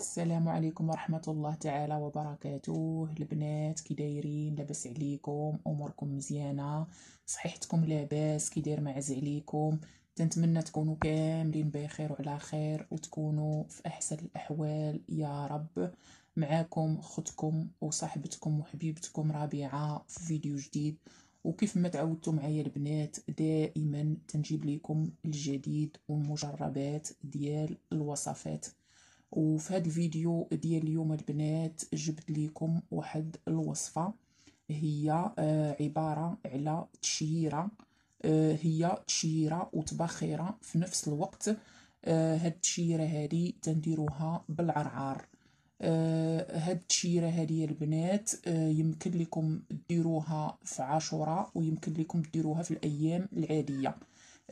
السلام عليكم ورحمة الله تعالى وبركاته البنات كي دايرين لاباس عليكم اموركم مزيانة صحيحتكم لاباس كي داير معز عليكم تنتمنى تكونوا كاملين بخير وعلى خير وتكونوا في احسن الاحوال يا رب معاكم خدكم وصاحبتكم وحبيبتكم ربيعه في فيديو جديد وكيف ما تعودتوا معايا البنات دائما تنجيب لكم الجديد والمجربات ديال الوصفات وفي هذا الفيديو ديال اليوم البنات جبت لكم واحد الوصفة هي آه، عبارة على تشييرة آه، هي تشييرة وتبخيرة في نفس الوقت آه، هاد التشييرة هادي تنديروها بالعرعار هاد التشييرة هادي البنات يمكن لكم ديروها في عاشوراء ويمكن لكم ديروها في الأيام العادية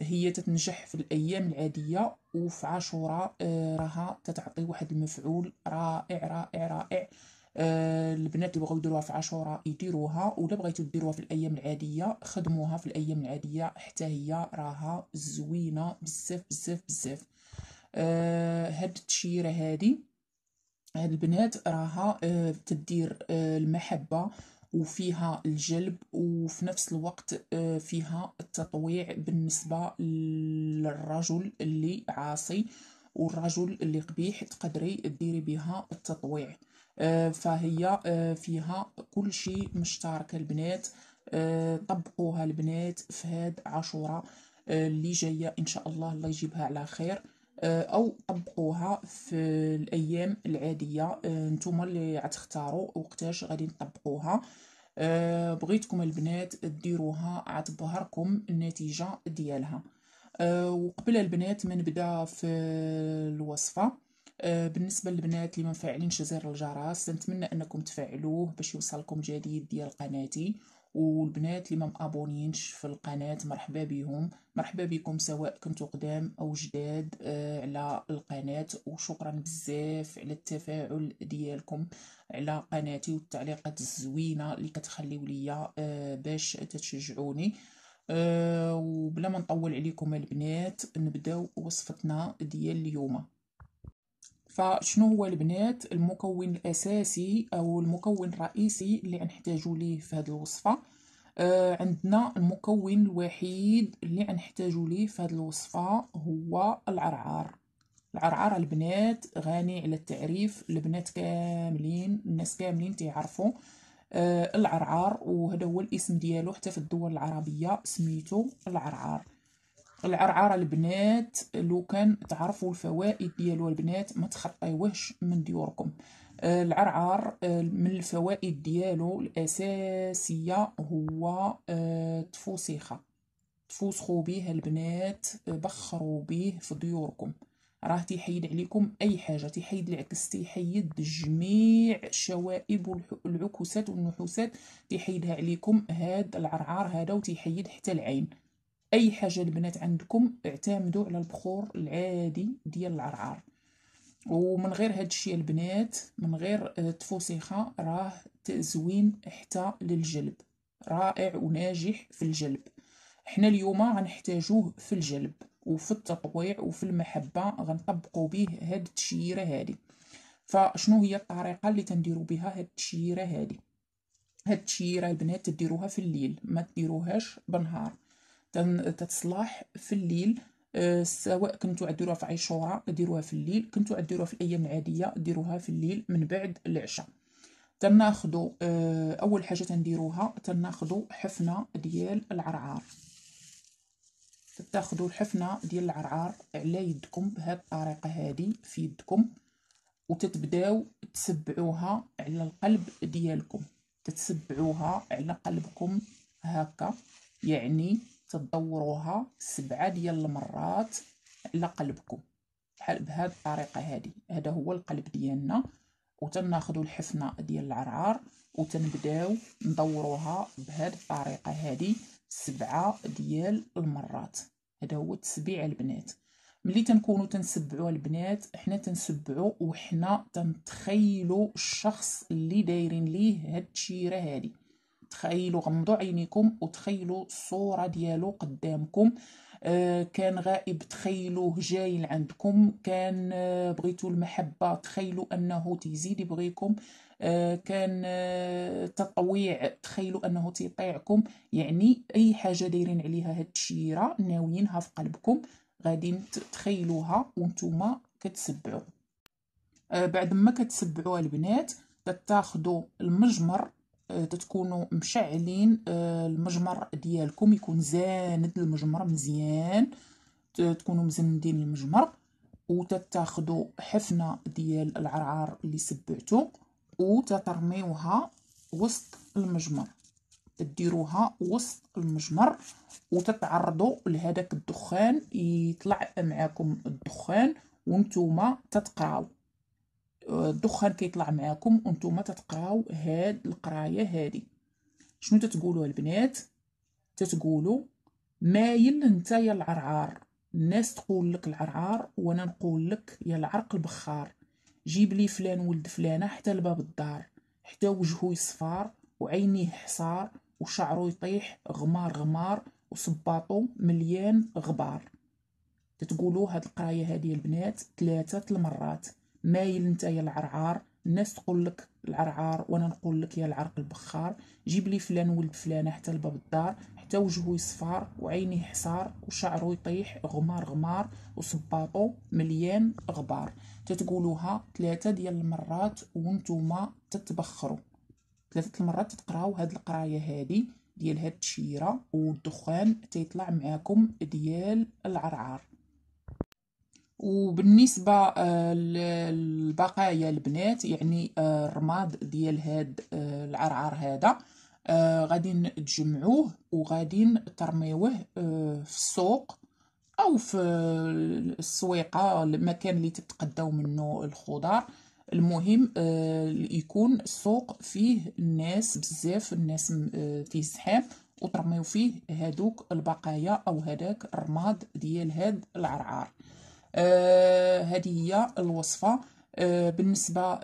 هي تتنجح في الأيام العادية وفي عاشوراء آه، راها تتعطي واحد المفعول رائع رائع رائع آه، البنات اللي بغاو يديروها في عاشوراء يديروها ولا بغيتو ديروها في الايام العاديه خدموها في الايام العاديه حتى هي راها زوينه بزاف بزاف بزاف آه، هاد التشيره هادي هاد البنات راها تدير المحبه وفيها الجلب وفي نفس الوقت آه، فيها التطويع بالنسبة للرجل اللي عاصي والرجل اللي قبيح تقدري ديري بها التطويع آه، فهي آه، فيها كل شيء مشترك البنات طبقوها البنات في هاد عاشوراء اللي جايه ان شاء الله الله يجيبها على خير آه، او طبقوها في الايام العاديه آه، نتوما اللي غتختاروا وقتاش غادي تطبقوها آه، بغيتكم البنات ديروها عتبهركم النتيجه ديالها وقبل البنات ما نبدا في الوصفه بالنسبه للبنات اللي ما فاعلينش زر الجرس نتمنى انكم تفعلوه باش يوصلكم جديد ديال قناتي والبنات اللي ما مابونينش في القناة مرحبا بهم مرحبا بكم سواء كنتو قدام أو جداد آه، على القناة وشكرا بزاف على التفاعل ديالكم على قناتي والتعليقات الزوينة اللي كتخليو ليا آه، باش تشجعوني آه، وبلا ما نطول عليكم البنات نبداو وصفتنا ديال اليوم فشنو هو البنات المكون الأساسي أو المكون الرئيسي اللي غنحتاجو ليه في هاد الوصفة آه عندنا المكون الوحيد اللي غنحتاجو ليه في هاد الوصفة هو العرعار العرعار البنات غني على التعريف البنات كاملين الناس كاملين تيعرفوا آه العرعار وهذا هو الاسم ديالو حتى في الدول العربية سميتو العرعار العرعرة البنات لو كان تعرفوا الفوائد ديالو البنات ما تخطيوهش من ديوركم العرعر آه، من الفوائد ديالو الأساسية هو آه، تفوسيخة تفوسخوا به البنات آه، بخروا به في ديوركم راه تيحيد عليكم اي حاجه تيحيد العكس تيحيد جميع الشوائب والعكوسات والنحوسات تيحيدها عليكم هاد العرعار هذا وتيحيد حتى العين اي حاجه البنات عندكم اعتمدوا على البخور العادي ديال العرعار ومن غير هاد الشيء البنات من غير آه، تفوسيخه راه زوين حتى للجلب رائع وناجح في الجلب حنا اليوم غنحتاجوه في الجلب وفي التطويع وفي المحبه غنطبقوا به هاد التشييره هادي فشنو هي الطريقه اللي تنديروا بها هاد التشييره هادي هاد التشييره البنات تديروها في الليل ما تديروهاش بنهار تتصلح في الليل آه، سواء كنتو عديروها في عيشورة ديروها في الليل كنتو عديروها في الايام العاديه ديروها في الليل من بعد العشاء تناخدو آه، اول حاجه تنديروها تناخدو حفنه ديال العرعار تاخذوا الحفنه ديال العرعار على يدكم بهاد الطريقه هادي في يدكم وتتبداو تسبعوها على القلب ديالكم تتسبعوها على قلبكم هكا يعني تدوروها سبعة ديال المرات على قلبكم بحال بهاد الطريقه هذه هذا هو القلب ديالنا وتناخذوا الحفنه ديال العرعار وتنبداو ندوروها بهاد الطريقه هذه سبعة ديال المرات هذا هو التسبيع البنات ملي تنكونوا تنسبعوا البنات حنا تنسبعوا وحنا تنتخيلوا الشخص اللي دايرين ليه هاد الشيره هذه تخيلوا غمضوا عينيكم وتخيلوا الصوره ديالو قدامكم آه، كان غائب تخيلوه جاي لعندكم كان آه، بغيتو المحبة تخيلوا أنه تيزيد بغيكم آه، كان تطويع تخيلوا أنه تطيعكم يعني أي حاجة دايرين عليها هاد الشيرة ناويينها في قلبكم غادي تخيلوها وانتوما كتسبعوا بعد ما كتسبعوا البنات كتاخدوا المجمر آه، تتكونوا مشعلين آه، المجمر ديالكم يكون زاند المجمر مزيان تكونوا مزندين المجمر وتتاخذوا حفنه ديال العرعار اللي سبعتو وتترميوها وسط المجمر تديروها وسط المجمر وتتعرضوا لهذاك الدخان يطلع معاكم الدخان وانتوما تتقراو الدخان كيطلع معاكم وانتم تتقراو هاد القرايه هادي شنو تتقولوا البنات تتقولوا مايل انت يا العرعار الناس تقول لك العرعار وانا نقول لك يا العرق البخار جيب لي فلان ولد فلانه حتى لباب الدار حتى وجهه يصفار وعينيه حصار وشعره يطيح غمار غمار وصباطو مليان غبار تتقولوا هاد القرايه هادي البنات ثلاثه المرات مايل انت يا العرعار الناس تقول لك العرعار وانا نقول لك يا العرق البخار جيب لي فلان ولد فلانه حتى لباب الدار حتى وجهه يصفار وعينيه حصار وشعره يطيح غمار غمار وصباطو مليان غبار تتقولوها ثلاثه ديال المرات وانتوما تتبخروا ثلاثه المرات تقراو هاد القرايه هادي ديال هاد التشيره والدخان تيطلع معاكم ديال العرعار وبالنسبة آه، للبقايا البنات يعني آه، الرماد ديال هاد آه، العرعر هذا غادي تجمعوه وغادي ترميوه في السوق او في السويقه المكان اللي تتقداو منه الخضار المهم يكون السوق فيه الناس بزاف الناس تيزحام وترميو فيه هادوك البقايا او هداك الرماد ديال هاد العرعار هذه هي الوصفه آه، بالنسبه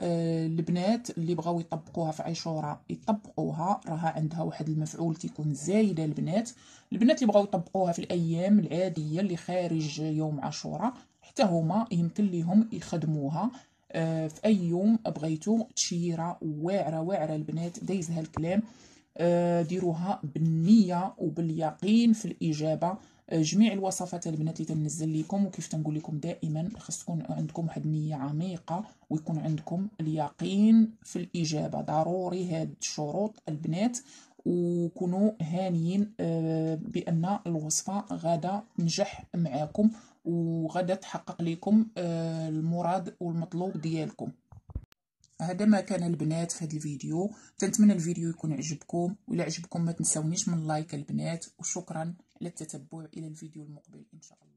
للبنات آه، اللي بغاو يطبقوها في عيشورة يطبقوها راها عندها واحد المفعول تيكون زايدة البنات البنات اللي بغاو يطبقوها في الايام العاديه اللي خارج يوم عاشورة حتى هما يمكن ليهم يخدموها آه، في اي يوم بغيتو تشيره واعره واعره البنات دايزها الكلام ديروها بالنيه وباليقين في الاجابه جميع الوصفات البنات اللي تنزل لكم وكيف تنقول لكم دائما خص تكون عندكم واحد النيه عميقه ويكون عندكم اليقين في الاجابه ضروري هاد الشروط البنات وكونوا هانيين آه، بان الوصفه غدا تنجح معاكم وغدا تحقق لكم آه، المراد والمطلوب ديالكم هذا ما كان البنات في هذا الفيديو تنتمنى الفيديو يكون عجبكم ولا عجبكم ما تنسونيش من لايك البنات وشكرا للتتبع إلى الفيديو المقبل إن شاء الله